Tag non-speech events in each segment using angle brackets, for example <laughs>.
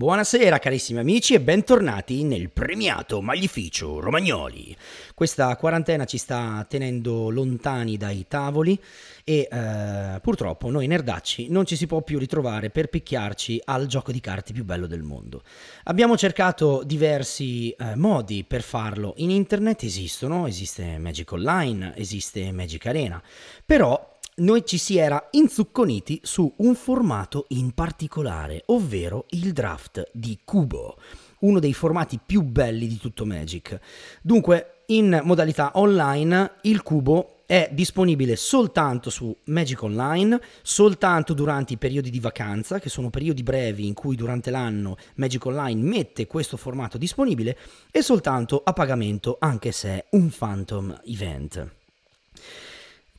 Buonasera carissimi amici e bentornati nel premiato Maglificio Romagnoli. Questa quarantena ci sta tenendo lontani dai tavoli e eh, purtroppo noi nerdacci non ci si può più ritrovare per picchiarci al gioco di carte più bello del mondo. Abbiamo cercato diversi eh, modi per farlo in internet, esistono, esiste Magic Online, esiste Magic Arena, però noi ci si era inzucconiti su un formato in particolare, ovvero il draft di Kubo, uno dei formati più belli di tutto Magic. Dunque, in modalità online, il Kubo è disponibile soltanto su Magic Online, soltanto durante i periodi di vacanza, che sono periodi brevi in cui durante l'anno Magic Online mette questo formato disponibile, e soltanto a pagamento, anche se è un Phantom Event.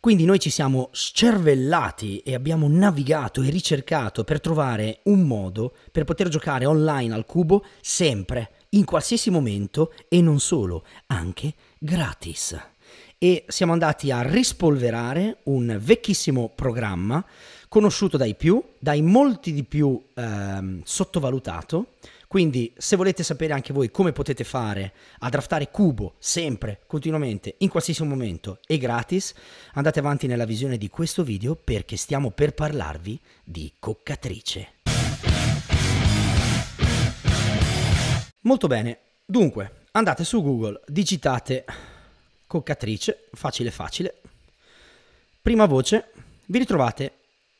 Quindi noi ci siamo scervellati e abbiamo navigato e ricercato per trovare un modo per poter giocare online al cubo sempre, in qualsiasi momento e non solo, anche gratis. E siamo andati a rispolverare un vecchissimo programma conosciuto dai più, dai molti di più eh, sottovalutato, quindi se volete sapere anche voi come potete fare a draftare Cubo sempre, continuamente, in qualsiasi momento e gratis, andate avanti nella visione di questo video perché stiamo per parlarvi di Coccatrice. Molto bene, dunque andate su Google, digitate Coccatrice, facile facile, prima voce, vi ritrovate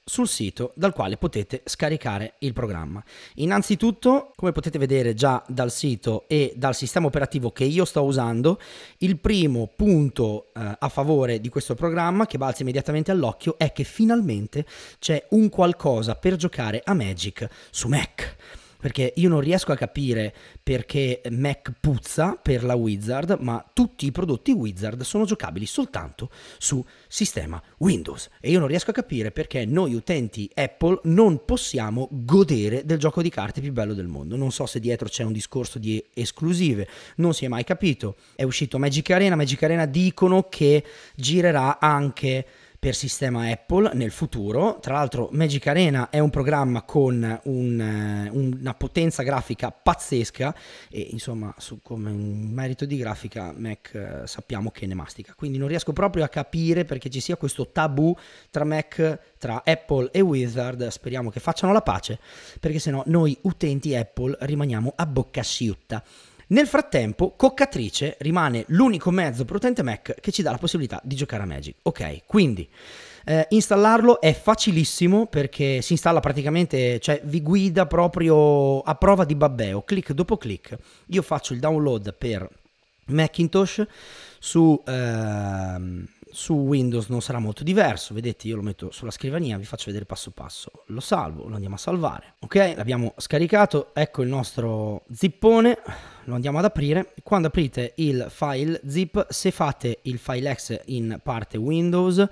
sul sito dal quale potete scaricare il programma. Innanzitutto, come potete vedere già dal sito e dal sistema operativo che io sto usando, il primo punto eh, a favore di questo programma che balza immediatamente all'occhio è che finalmente c'è un qualcosa per giocare a Magic su Mac perché io non riesco a capire perché Mac puzza per la Wizard, ma tutti i prodotti Wizard sono giocabili soltanto su sistema Windows e io non riesco a capire perché noi utenti Apple non possiamo godere del gioco di carte più bello del mondo. Non so se dietro c'è un discorso di esclusive, non si è mai capito. È uscito Magic Arena, Magic Arena dicono che girerà anche per sistema Apple nel futuro. Tra l'altro Magic Arena è un programma con un, eh, una potenza grafica pazzesca e insomma su, come in merito di grafica Mac eh, sappiamo che ne mastica. Quindi non riesco proprio a capire perché ci sia questo tabù tra Mac, tra Apple e Wizard. Speriamo che facciano la pace perché sennò noi utenti Apple rimaniamo a bocca asciutta. Nel frattempo, Coccatrice rimane l'unico mezzo potente Mac che ci dà la possibilità di giocare a Magic. Ok, quindi eh, installarlo è facilissimo perché si installa praticamente, cioè vi guida proprio a prova di babbeo, clic dopo clic. Io faccio il download per Macintosh su... Ehm, su Windows non sarà molto diverso, vedete io lo metto sulla scrivania, vi faccio vedere passo passo, lo salvo, lo andiamo a salvare, ok l'abbiamo scaricato, ecco il nostro zippone, lo andiamo ad aprire, quando aprite il file zip se fate il file ex in parte Windows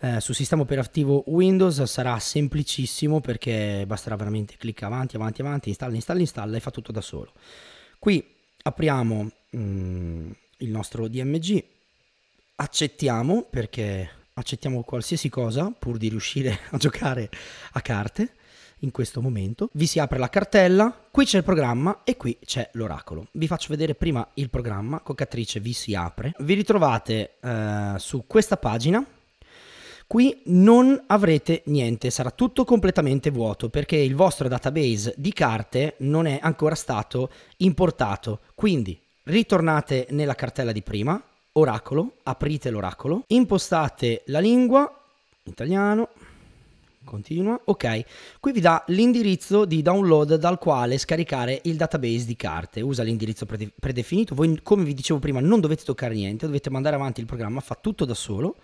eh, sul sistema operativo Windows sarà semplicissimo perché basterà veramente clicca avanti, avanti, avanti, installa, installa, installa e fa tutto da solo. Qui apriamo mm, il nostro DMG accettiamo perché accettiamo qualsiasi cosa pur di riuscire <laughs> a giocare a carte in questo momento. Vi si apre la cartella, qui c'è il programma e qui c'è l'oracolo. Vi faccio vedere prima il programma, coccatrice vi si apre. Vi ritrovate eh, su questa pagina. Qui non avrete niente, sarà tutto completamente vuoto perché il vostro database di carte non è ancora stato importato. Quindi ritornate nella cartella di prima, oracolo, aprite l'oracolo, impostate la lingua, italiano, continua, ok, qui vi dà l'indirizzo di download dal quale scaricare il database di carte, usa l'indirizzo predefinito, voi come vi dicevo prima non dovete toccare niente, dovete mandare avanti il programma, fa tutto da solo,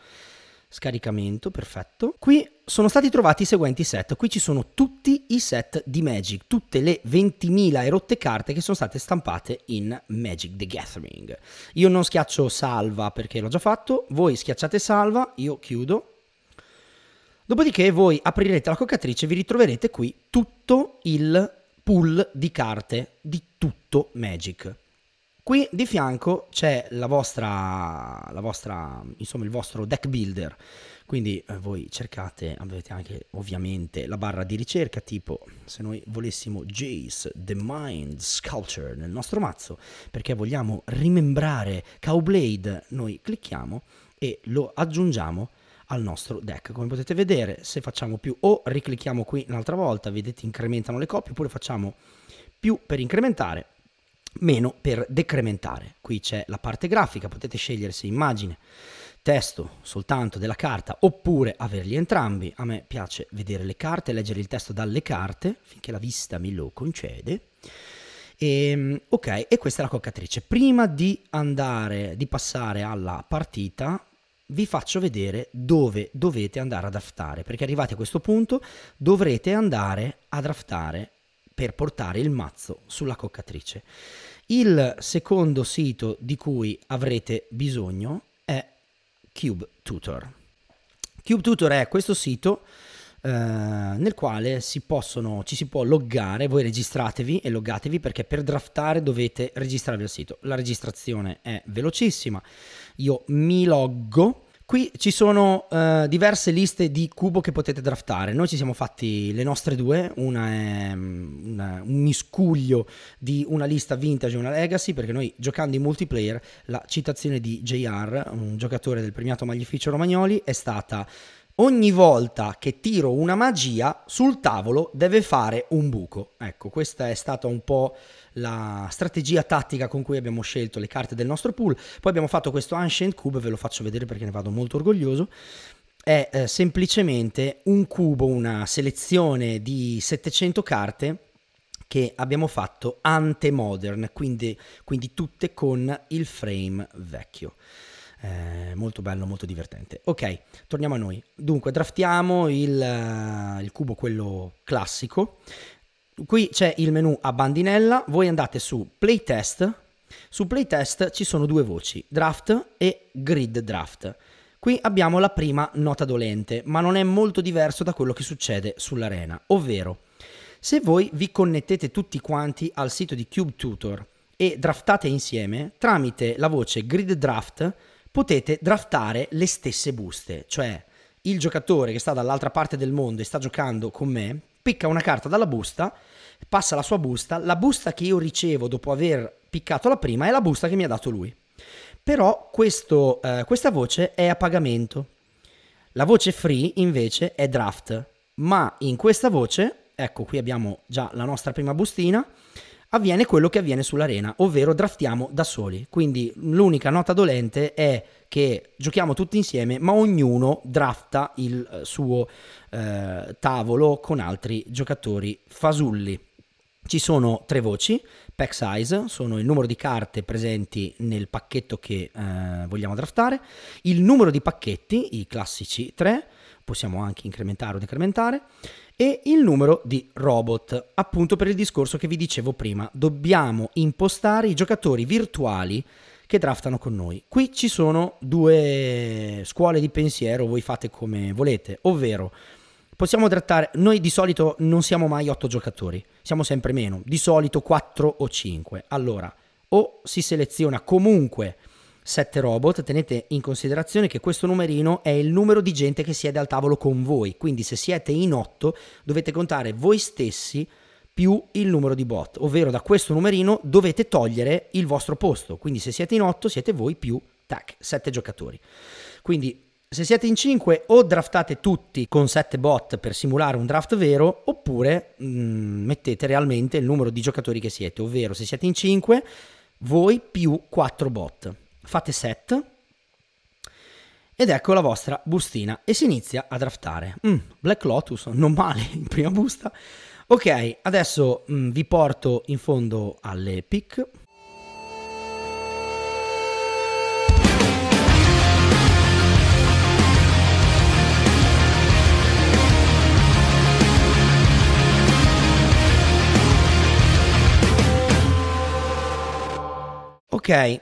Scaricamento, perfetto. Qui sono stati trovati i seguenti set. Qui ci sono tutti i set di Magic, tutte le 20.000 erotte carte che sono state stampate in Magic the Gathering. Io non schiaccio salva perché l'ho già fatto, voi schiacciate salva, io chiudo. Dopodiché voi aprirete la coccatrice e vi ritroverete qui tutto il pool di carte di tutto Magic. Qui di fianco c'è la vostra, la vostra, insomma, il vostro deck builder. Quindi eh, voi cercate, avete anche ovviamente la barra di ricerca, tipo se noi volessimo Jace, The Mind Sculpture nel nostro mazzo, perché vogliamo rimembrare Cowblade, noi clicchiamo e lo aggiungiamo al nostro deck. Come potete vedere, se facciamo più o riclicchiamo qui un'altra volta, vedete incrementano le copie, oppure facciamo più per incrementare meno per decrementare. Qui c'è la parte grafica, potete scegliere se immagine, testo soltanto della carta oppure averli entrambi. A me piace vedere le carte, leggere il testo dalle carte finché la vista me lo concede. E, ehm, ok, e questa è la coccatrice. Prima di andare, di passare alla partita, vi faccio vedere dove dovete andare a draftare, perché arrivati a questo punto dovrete andare a draftare per portare il mazzo sulla coccatrice. Il secondo sito di cui avrete bisogno è Cube Tutor. Cube Tutor è questo sito eh, nel quale si possono, ci si può loggare, voi registratevi e loggatevi perché per draftare dovete registrarvi al sito. La registrazione è velocissima, io mi loggo Qui ci sono uh, diverse liste di cubo che potete draftare. Noi ci siamo fatti le nostre due, una è mm, una, un miscuglio di una lista vintage e una legacy, perché noi giocando in multiplayer la citazione di JR, un giocatore del premiato Maglificio Romagnoli, è stata ogni volta che tiro una magia sul tavolo deve fare un buco. Ecco, questa è stata un po' la strategia tattica con cui abbiamo scelto le carte del nostro pool. Poi abbiamo fatto questo Ancient Cube, ve lo faccio vedere perché ne vado molto orgoglioso. È eh, semplicemente un cubo, una selezione di 700 carte che abbiamo fatto ante-modern, quindi, quindi tutte con il frame vecchio. Eh, molto bello, molto divertente. Ok, torniamo a noi. Dunque, draftiamo il, eh, il cubo, quello classico. Qui c'è il menu a bandinella, voi andate su playtest, su playtest ci sono due voci, draft e grid draft. Qui abbiamo la prima nota dolente, ma non è molto diverso da quello che succede sull'arena, ovvero se voi vi connettete tutti quanti al sito di Cube Tutor e draftate insieme, tramite la voce grid draft potete draftare le stesse buste, cioè il giocatore che sta dall'altra parte del mondo e sta giocando con me, picca una carta dalla busta, passa la sua busta, la busta che io ricevo dopo aver piccato la prima è la busta che mi ha dato lui. Però questo, eh, questa voce è a pagamento. La voce free invece è draft, ma in questa voce, ecco qui abbiamo già la nostra prima bustina, avviene quello che avviene sull'arena, ovvero draftiamo da soli. Quindi l'unica nota dolente è che giochiamo tutti insieme, ma ognuno drafta il eh, suo eh, tavolo con altri giocatori fasulli. Ci sono tre voci, pack size, sono il numero di carte presenti nel pacchetto che eh, vogliamo draftare, il numero di pacchetti, i classici tre, possiamo anche incrementare o decrementare, e il numero di robot, appunto per il discorso che vi dicevo prima, dobbiamo impostare i giocatori virtuali che draftano con noi. Qui ci sono due scuole di pensiero, voi fate come volete, ovvero possiamo trattare, noi di solito non siamo mai 8 giocatori, siamo sempre meno, di solito 4 o 5. Allora, o si seleziona comunque 7 robot, tenete in considerazione che questo numerino è il numero di gente che siede al tavolo con voi, quindi se siete in 8 dovete contare voi stessi più il numero di bot, ovvero da questo numerino dovete togliere il vostro posto, quindi se siete in 8 siete voi più tac, 7 giocatori. Quindi se siete in 5 o draftate tutti con 7 bot per simulare un draft vero oppure mh, mm, mettete realmente il numero di giocatori che siete, ovvero se siete in 5 voi più 4 bot fate set ed ecco la vostra bustina e si inizia a draftare. Mm, Black Lotus, non male in prima busta. Ok, adesso mm, vi porto in fondo alle pick. Ok,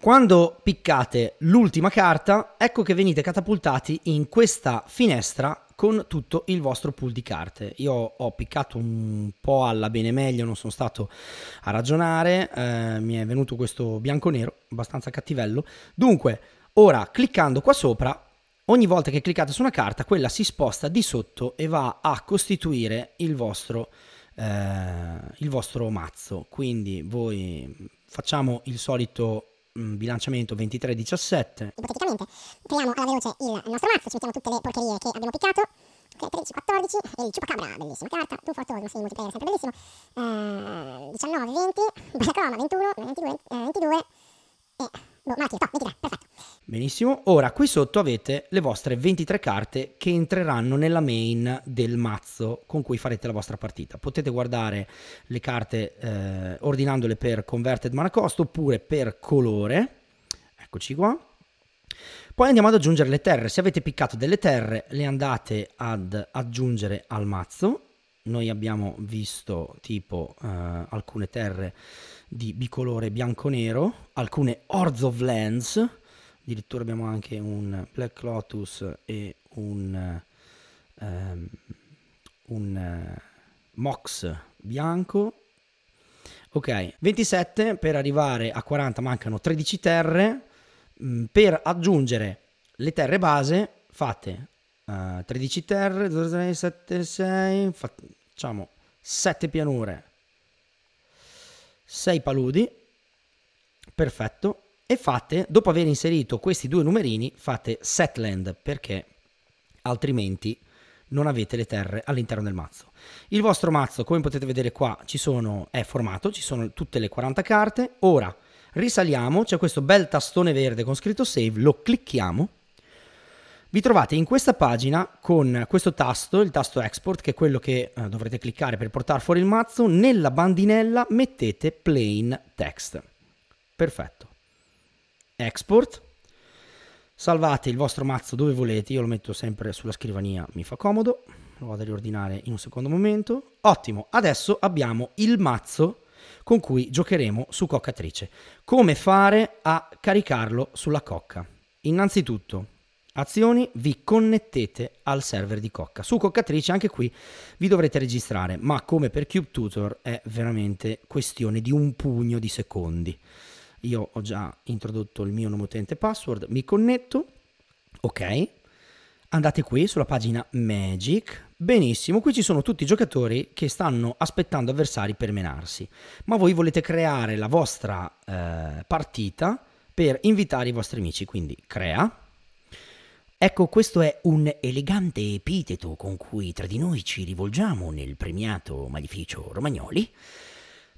quando piccate l'ultima carta, ecco che venite catapultati in questa finestra con tutto il vostro pool di carte. Io ho piccato un po' alla bene meglio, non sono stato a ragionare, eh, mi è venuto questo bianco-nero, abbastanza cattivello. Dunque, ora cliccando qua sopra, ogni volta che cliccate su una carta, quella si sposta di sotto e va a costituire il vostro, eh, il vostro mazzo. Quindi voi facciamo il solito Mm, bilanciamento 23-17. Ipoteticamente, creiamo alla veloce il nostro mazzo, ci mettiamo tutte le porcherie che abbiamo piccato. Ok, 13, 14 e il Ciupacabra, bellissima carta, tu Fortuna, sì, multiplayer, sempre bellissimo. Eh, 19, 20, Bella Croma, 21, 22, 22 e No, no, no, Nikita, perfetto. Benissimo, ora qui sotto avete le vostre 23 carte che entreranno nella main del mazzo con cui farete la vostra partita. Potete guardare le carte eh, ordinandole per converted mana cost oppure per colore. Eccoci qua. Poi andiamo ad aggiungere le terre. Se avete piccato delle terre, le andate ad aggiungere al mazzo noi abbiamo visto tipo eh, alcune terre di bicolore bianco-nero, alcune Hordes of Lands, addirittura abbiamo anche un Black Lotus e un, um, un uh, Mox bianco. Ok, 27 per arrivare a 40 mancano 13 terre mh, mm, per aggiungere le terre base fate uh, eh, 13 terre, 2, 3, 7, 6, facciamo 7 pianure, 6 paludi, perfetto, e fate, dopo aver inserito questi due numerini, fate setland perché altrimenti non avete le terre all'interno del mazzo. Il vostro mazzo, come potete vedere qua, sono, è formato, ci sono tutte le 40 carte. Ora risaliamo, c'è questo bel tastone verde con scritto save, lo clicchiamo vi trovate in questa pagina con questo tasto, il tasto export, che è quello che eh, dovrete cliccare per portare fuori il mazzo. Nella bandinella mettete plain text. Perfetto. Export. Salvate il vostro mazzo dove volete, io lo metto sempre sulla scrivania, mi fa comodo. Lo vado a riordinare in un secondo momento. Ottimo, adesso abbiamo il mazzo con cui giocheremo su coccatrice. Come fare a caricarlo sulla cocca? Innanzitutto azioni vi connettete al server di Cocca. Su Coccatrice anche qui vi dovrete registrare, ma come per Cube Tutor è veramente questione di un pugno di secondi. Io ho già introdotto il mio nome utente password, mi connetto, ok, andate qui sulla pagina Magic, benissimo, qui ci sono tutti i giocatori che stanno aspettando avversari per menarsi, ma voi volete creare la vostra eh, partita per invitare i vostri amici, quindi crea, Ecco, questo è un elegante epiteto con cui tra di noi ci rivolgiamo nel premiato Magnificio Romagnoli.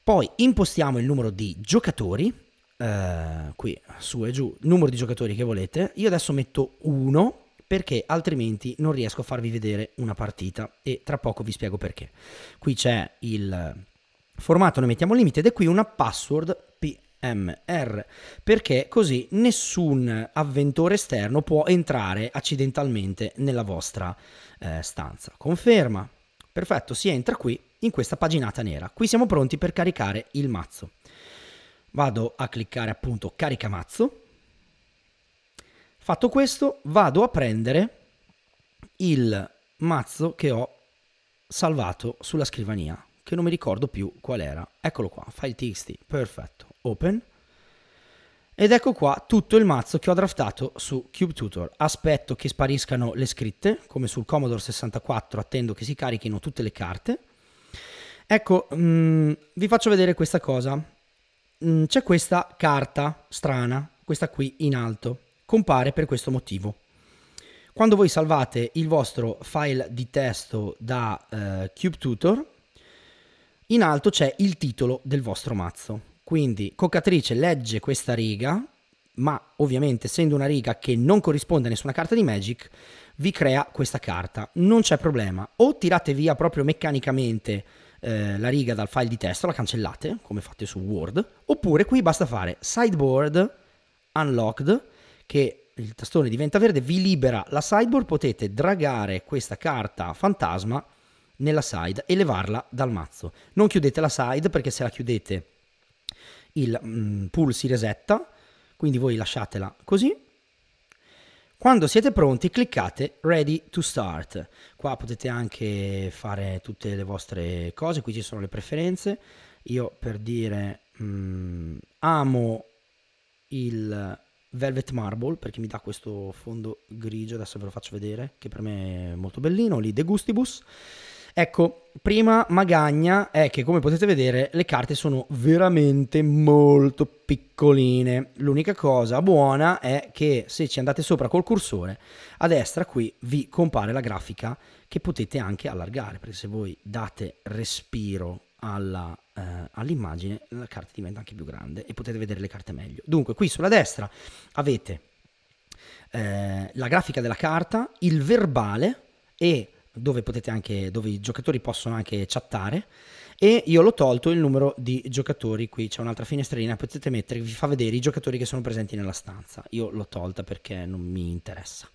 Poi impostiamo il numero di giocatori, eh, qui su e giù, numero di giocatori che volete. Io adesso metto 1 perché altrimenti non riesco a farvi vedere una partita e tra poco vi spiego perché. Qui c'è il formato, noi mettiamo il limite ed è qui una password P MR, perché così nessun avventore esterno può entrare accidentalmente nella vostra eh, stanza. Conferma. Perfetto, si entra qui in questa paginata nera. Qui siamo pronti per caricare il mazzo. Vado a cliccare appunto carica mazzo. Fatto questo, vado a prendere il mazzo che ho salvato sulla scrivania che non mi ricordo più qual era. Eccolo qua, file txt, perfetto, open. Ed ecco qua tutto il mazzo che ho draftato su CubeTutor. Aspetto che spariscano le scritte, come sul Commodore 64 attendo che si carichino tutte le carte. Ecco, mh, mm, vi faccio vedere questa cosa. Mh, mm, c'è questa carta strana, questa qui in alto. Compare per questo motivo. Quando voi salvate il vostro file di testo da eh, CubeTutor, in alto c'è il titolo del vostro mazzo. Quindi Coccatrice legge questa riga, ma ovviamente essendo una riga che non corrisponde a nessuna carta di Magic, vi crea questa carta. Non c'è problema. O tirate via proprio meccanicamente eh, la riga dal file di testo, la cancellate, come fate su Word, oppure qui basta fare sideboard unlocked, che il tastone diventa verde, vi libera la sideboard, potete dragare questa carta fantasma nella side e levarla dal mazzo. Non chiudete la side perché se la chiudete il mm, pool si resetta, quindi voi lasciatela così. Quando siete pronti cliccate Ready to Start. Qua potete anche fare tutte le vostre cose, qui ci sono le preferenze. Io per dire mm, amo il Velvet Marble perché mi dà questo fondo grigio, adesso ve lo faccio vedere, che per me è molto bellino, lì De Gustibus. Ecco, prima magagna è che come potete vedere le carte sono veramente molto piccoline. L'unica cosa buona è che se ci andate sopra col cursore, a destra qui vi compare la grafica che potete anche allargare, perché se voi date respiro alla, eh, all'immagine la carta diventa anche più grande e potete vedere le carte meglio. Dunque qui sulla destra avete eh, la grafica della carta, il verbale e dove, anche, dove i giocatori possono anche chattare e io l'ho tolto il numero di giocatori qui c'è un'altra finestrina potete mettere vi fa vedere i giocatori che sono presenti nella stanza io l'ho tolta perché non mi interessa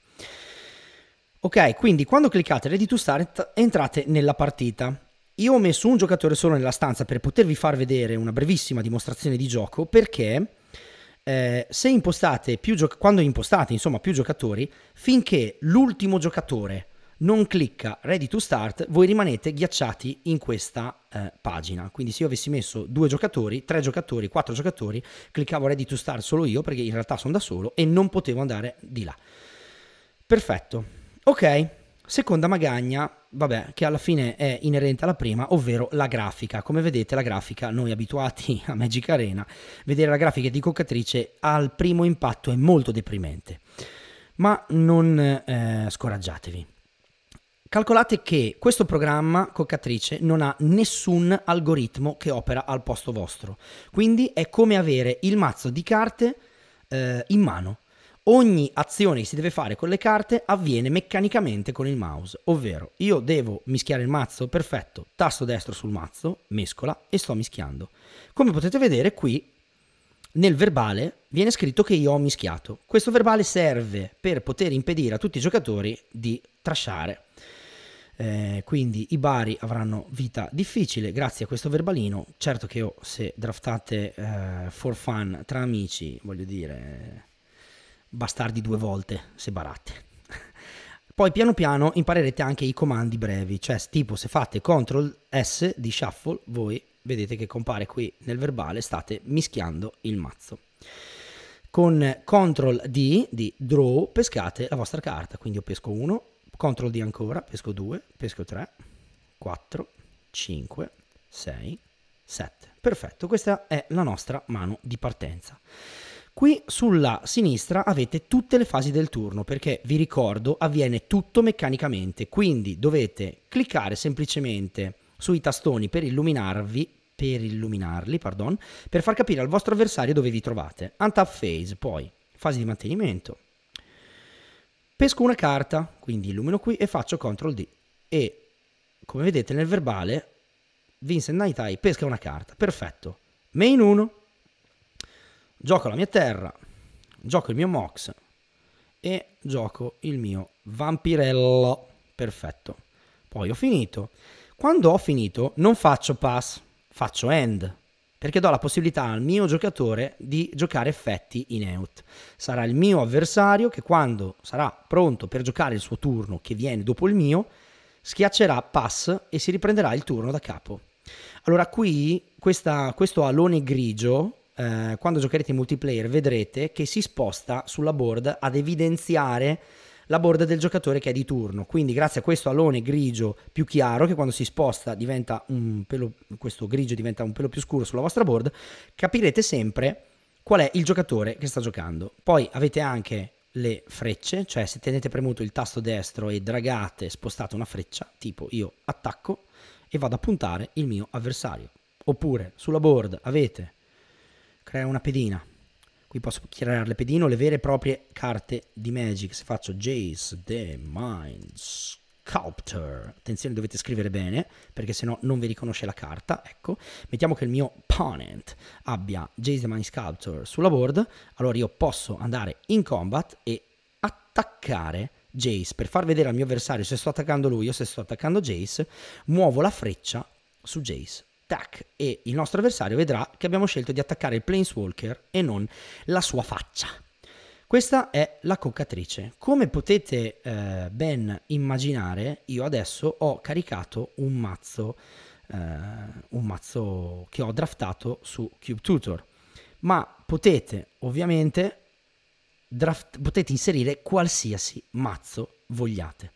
ok quindi quando cliccate ready to start entrate nella partita io ho messo un giocatore solo nella stanza per potervi far vedere una brevissima dimostrazione di gioco perché eh, se impostate più giocatori, quando impostate insomma più giocatori, finché l'ultimo giocatore non clicca ready to start, voi rimanete ghiacciati in questa eh, pagina. Quindi se io avessi messo due giocatori, tre giocatori, quattro giocatori, cliccavo ready to start solo io perché in realtà sono da solo e non potevo andare di là. Perfetto. Ok, Seconda magagna, vabbè, che alla fine è inerente alla prima, ovvero la grafica. Come vedete la grafica, noi abituati a Magic Arena, vedere la grafica di Coccatrice al primo impatto è molto deprimente. Ma non eh, scoraggiatevi. Calcolate che questo programma Coccatrice non ha nessun algoritmo che opera al posto vostro, quindi è come avere il mazzo di carte eh, in mano. Ogni azione che si deve fare con le carte avviene meccanicamente con il mouse, ovvero io devo mischiare il mazzo, perfetto, tasto destro sul mazzo, mescola e sto mischiando. Come potete vedere qui nel verbale viene scritto che io ho mischiato. Questo verbale serve per poter impedire a tutti i giocatori di trasciare. Eh, quindi i Bari avranno vita difficile grazie a questo verbalino. Certo che oh, se draftate eh, for fun tra amici, voglio dire, bastardi due volte se baratte. <laughs> Poi piano piano imparerete anche i comandi brevi, cioè tipo se fate CTRL S di shuffle, voi vedete che compare qui nel verbale, state mischiando il mazzo. Con CTRL D di draw pescate la vostra carta, quindi io pesco uno, Ctrl D ancora, pesco 2, pesco 3, 4, 5, 6, 7. Perfetto, questa è la nostra mano di partenza. Qui sulla sinistra avete tutte le fasi del turno perché vi ricordo avviene tutto meccanicamente, quindi dovete cliccare semplicemente sui tastoni per illuminarvi per illuminarli, pardon, per far capire al vostro avversario dove vi trovate. Untap phase, poi fase di mantenimento, Pesco una carta, quindi illumino qui e faccio CTRL D. E come vedete nel verbale, Vincent Naitai pesca una carta. Perfetto. Main 1. Gioco la mia terra, gioco il mio Mox e gioco il mio Vampirello. Perfetto. Poi ho finito. Quando ho finito non faccio pass, faccio end perché do la possibilità al mio giocatore di giocare effetti in out. Sarà il mio avversario che quando sarà pronto per giocare il suo turno che viene dopo il mio, schiaccerà pass e si riprenderà il turno da capo. Allora qui questa, questo alone grigio, eh, quando giocherete in multiplayer vedrete che si sposta sulla board ad evidenziare la borda del giocatore che è di turno. Quindi grazie a questo alone grigio più chiaro che quando si sposta diventa un pelo, questo grigio diventa un pelo più scuro sulla vostra board, capirete sempre qual è il giocatore che sta giocando. Poi avete anche le frecce, cioè se tenete premuto il tasto destro e dragate spostate una freccia, tipo io attacco e vado a puntare il mio avversario. Oppure sulla board avete, crea una pedina, Qui posso creare pedino le vere e proprie carte di Magic. Se faccio Jace the Mind Sculptor, attenzione dovete scrivere bene perché sennò non vi riconosce la carta, ecco. Mettiamo che il mio opponent abbia Jace the Mind Sculptor sulla board, allora io posso andare in combat e attaccare Jace per far vedere al mio avversario se sto attaccando lui o se sto attaccando Jace, muovo la freccia su Jace tac, e il nostro avversario vedrà che abbiamo scelto di attaccare il Planeswalker e non la sua faccia. Questa è la coccatrice. Come potete eh, ben immaginare, io adesso ho caricato un mazzo, eh, un mazzo che ho draftato su Cube Tutor. Ma potete ovviamente draft, potete inserire qualsiasi mazzo vogliate.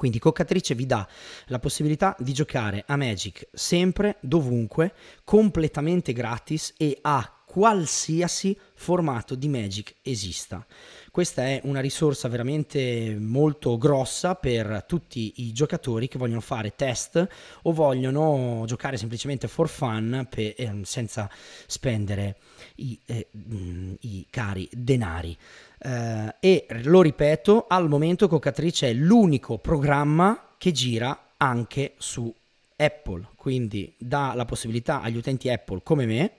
Quindi Coccatrice vi dà la possibilità di giocare a Magic sempre, dovunque, completamente gratis e a qualsiasi formato di Magic esista. Questa è una risorsa veramente molto grossa per tutti i giocatori che vogliono fare test o vogliono giocare semplicemente for fun ehm, senza spendere i, eh, mm, i cari denari. Eh, e lo ripeto, al momento Cocatrice è l'unico programma che gira anche su Apple, quindi dà la possibilità agli utenti Apple come me,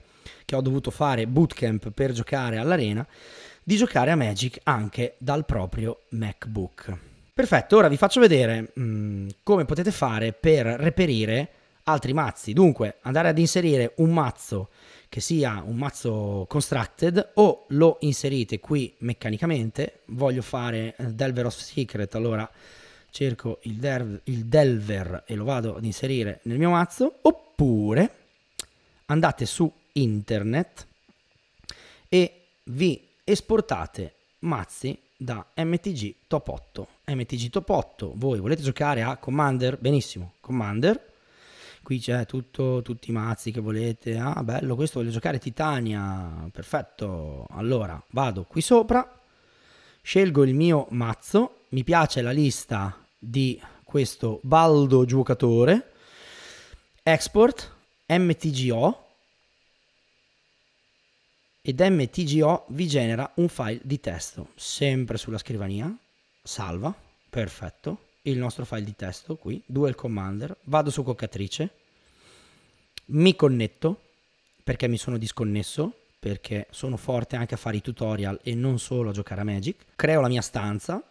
che ho dovuto fare bootcamp per giocare all'arena, di giocare a Magic anche dal proprio MacBook. Perfetto, ora vi faccio vedere mh, mm, come potete fare per reperire altri mazzi. Dunque, andare ad inserire un mazzo che sia un mazzo constructed o lo inserite qui meccanicamente. Voglio fare eh, Delver of Secret, allora cerco il, Delver, il Delver e lo vado ad inserire nel mio mazzo, oppure andate su internet e vi esportate mazzi da MTG Top 8. MTG Top 8, voi volete giocare a Commander? Benissimo, Commander qui c'è tutto, tutti i mazzi che volete, ah bello questo voglio giocare Titania, perfetto, allora vado qui sopra, scelgo il mio mazzo, mi piace la lista di questo baldo giocatore, export, mtgo, ed mtgo vi genera un file di testo, sempre sulla scrivania, salva, perfetto, il nostro file di testo qui, dual commander, vado su coccatrice, mi connetto perché mi sono disconnesso, perché sono forte anche a fare i tutorial e non solo a giocare a Magic, creo la mia stanza,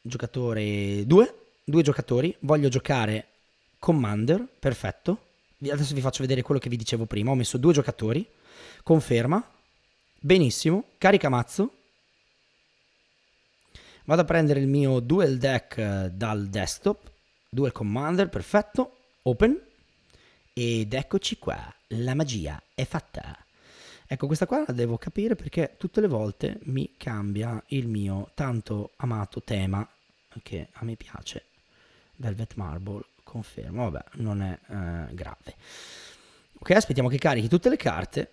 giocatore 2, due giocatori, voglio giocare commander, perfetto, adesso vi faccio vedere quello che vi dicevo prima, ho messo due giocatori, conferma, benissimo, carica mazzo, Vado a prendere il mio dual deck eh, dal desktop, dual commander, perfetto, open, ed eccoci qua, la magia è fatta. Ecco, questa qua la devo capire perché tutte le volte mi cambia il mio tanto amato tema, che a me piace, Velvet Marble, confermo, vabbè, non è eh, grave. Ok, aspettiamo che carichi tutte le carte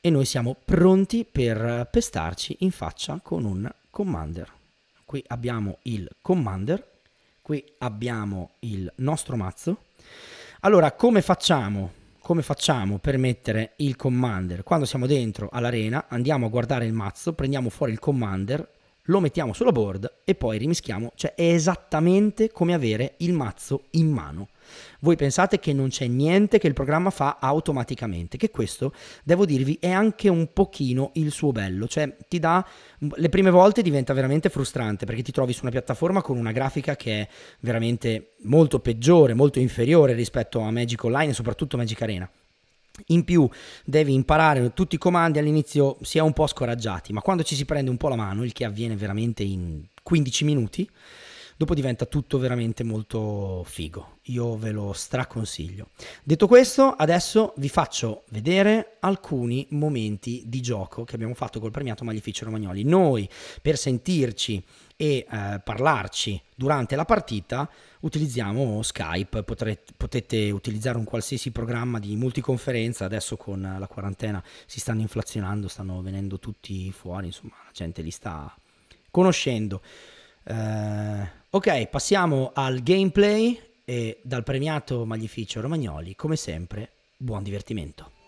e noi siamo pronti per pestarci in faccia con un commander. Qui abbiamo il commander, qui abbiamo il nostro mazzo. Allora, come facciamo? Come facciamo per mettere il commander? Quando siamo dentro all'arena andiamo a guardare il mazzo, prendiamo fuori il commander, lo mettiamo sulla board e poi rimischiamo, cioè è esattamente come avere il mazzo in mano. Voi pensate che non c'è niente che il programma fa automaticamente, che questo, devo dirvi, è anche un pochino il suo bello, cioè ti dà, le prime volte diventa veramente frustrante perché ti trovi su una piattaforma con una grafica che è veramente molto peggiore, molto inferiore rispetto a Magic Online e soprattutto Magic Arena in più devi imparare tutti i comandi all'inizio si è un po' scoraggiati, ma quando ci si prende un po' la mano, il che avviene veramente in 15 minuti, dopo diventa tutto veramente molto figo. Io ve lo straconsiglio. Detto questo, adesso vi faccio vedere alcuni momenti di gioco che abbiamo fatto col premiato Magnificio Romagnoli. Noi, per sentirci e eh, parlarci durante la partita, utilizziamo Skype. Potrete, potete utilizzare un qualsiasi programma di multiconferenza. Adesso con la quarantena si stanno inflazionando, stanno venendo tutti fuori, insomma, la gente li sta conoscendo. Eh, ok, passiamo al gameplay e dal premiato Maglificio Romagnoli, come sempre, buon divertimento.